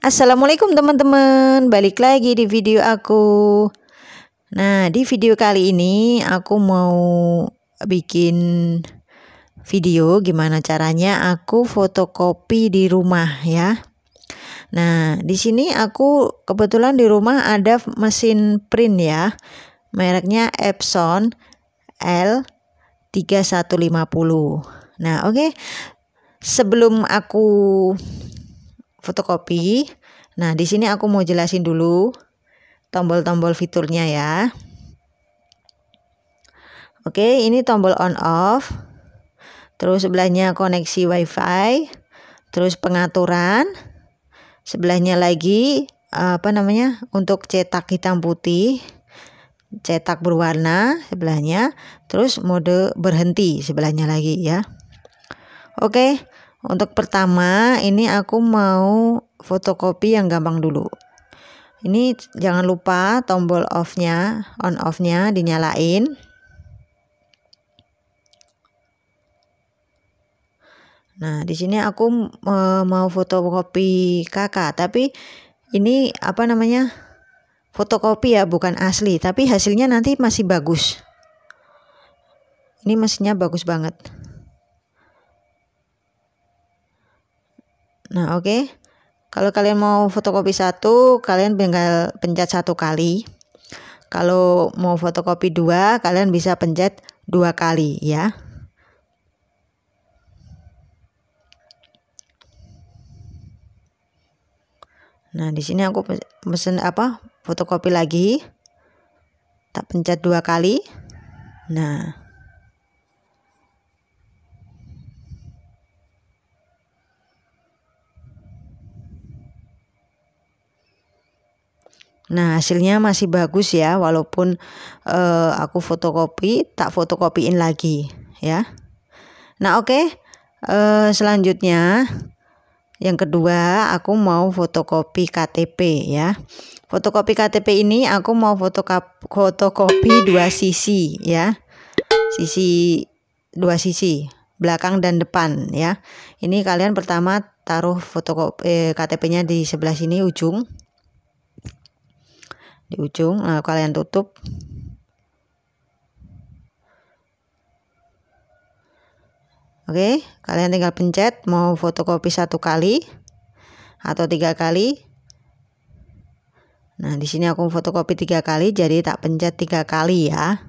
Assalamualaikum teman-teman, balik lagi di video aku Nah di video kali ini aku mau bikin video gimana caranya aku fotokopi di rumah ya Nah di sini aku kebetulan di rumah ada mesin print ya Mereknya Epson L3150 Nah oke okay. sebelum aku fotokopi. Nah, di sini aku mau jelasin dulu tombol-tombol fiturnya ya. Oke, ini tombol on off. Terus sebelahnya koneksi WiFi, terus pengaturan. Sebelahnya lagi apa namanya? Untuk cetak hitam putih, cetak berwarna sebelahnya, terus mode berhenti sebelahnya lagi ya. Oke. Untuk pertama, ini aku mau fotokopi yang gampang dulu. Ini jangan lupa tombol off-nya, on off-nya dinyalain. Nah, di sini aku e, mau fotokopi kakak, tapi ini apa namanya? Fotokopi ya, bukan asli, tapi hasilnya nanti masih bagus. Ini mesinnya bagus banget. Nah, oke. Okay. Kalau kalian mau fotokopi satu, kalian tinggal pencet satu kali. Kalau mau fotokopi dua, kalian bisa pencet dua kali ya. Nah, di sini aku pesen apa? Fotokopi lagi. Tak pencet dua kali. Nah, Nah hasilnya masih bagus ya walaupun uh, aku fotokopi tak fotokopiin lagi ya. Nah oke okay. uh, eh, selanjutnya yang kedua aku mau fotokopi KTP ya. Fotokopi KTP ini aku mau fotokop fotokopi dua sisi ya. Sisi dua sisi belakang dan depan ya. Ini kalian pertama taruh fotokopi eh, KTP-nya di sebelah sini ujung di ujung lalu eh, kalian tutup Oke, kalian tinggal pencet mau fotokopi satu kali atau tiga kali. Nah, di sini aku fotokopi tiga kali, jadi tak pencet tiga kali ya.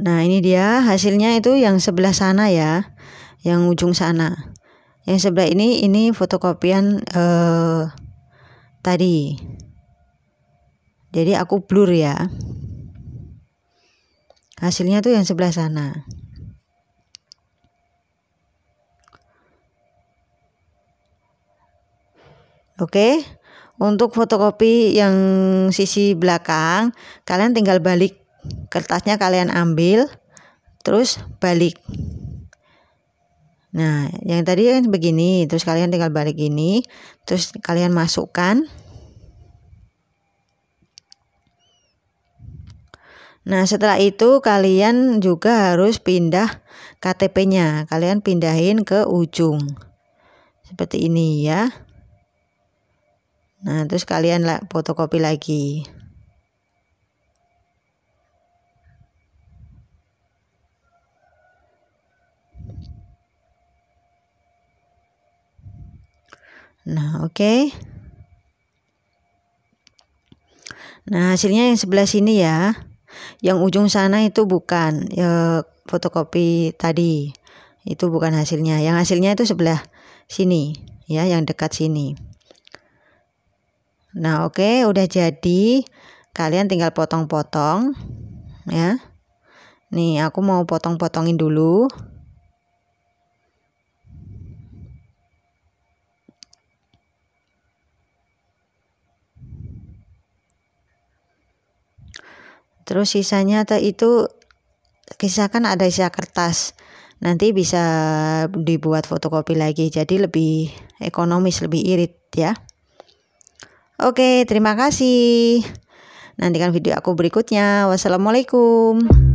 Nah ini dia hasilnya itu yang sebelah sana ya, yang ujung sana. Yang sebelah ini ini fotokopian eh, tadi. Jadi aku blur ya. Hasilnya tuh yang sebelah sana. Oke, untuk fotokopi yang sisi belakang, kalian tinggal balik kertasnya kalian ambil terus balik nah yang tadi yang begini terus kalian tinggal balik ini, terus kalian masukkan Nah, setelah itu kalian juga harus pindah KTP-nya. Kalian pindahin ke ujung. Seperti ini ya. Nah, terus kalian fotokopi lagi. Nah, oke. Okay. Nah, hasilnya yang sebelah sini ya. Yang ujung sana itu bukan ya, fotokopi tadi. Itu bukan hasilnya. Yang hasilnya itu sebelah sini ya, yang dekat sini. Nah, oke, okay, udah jadi. Kalian tinggal potong-potong ya. Nih, aku mau potong-potongin dulu. Terus sisanya itu kisah kan ada sisa kertas. Nanti bisa dibuat fotokopi lagi jadi lebih ekonomis, lebih irit ya. Oke, terima kasih. Nantikan video aku berikutnya. Wassalamualaikum.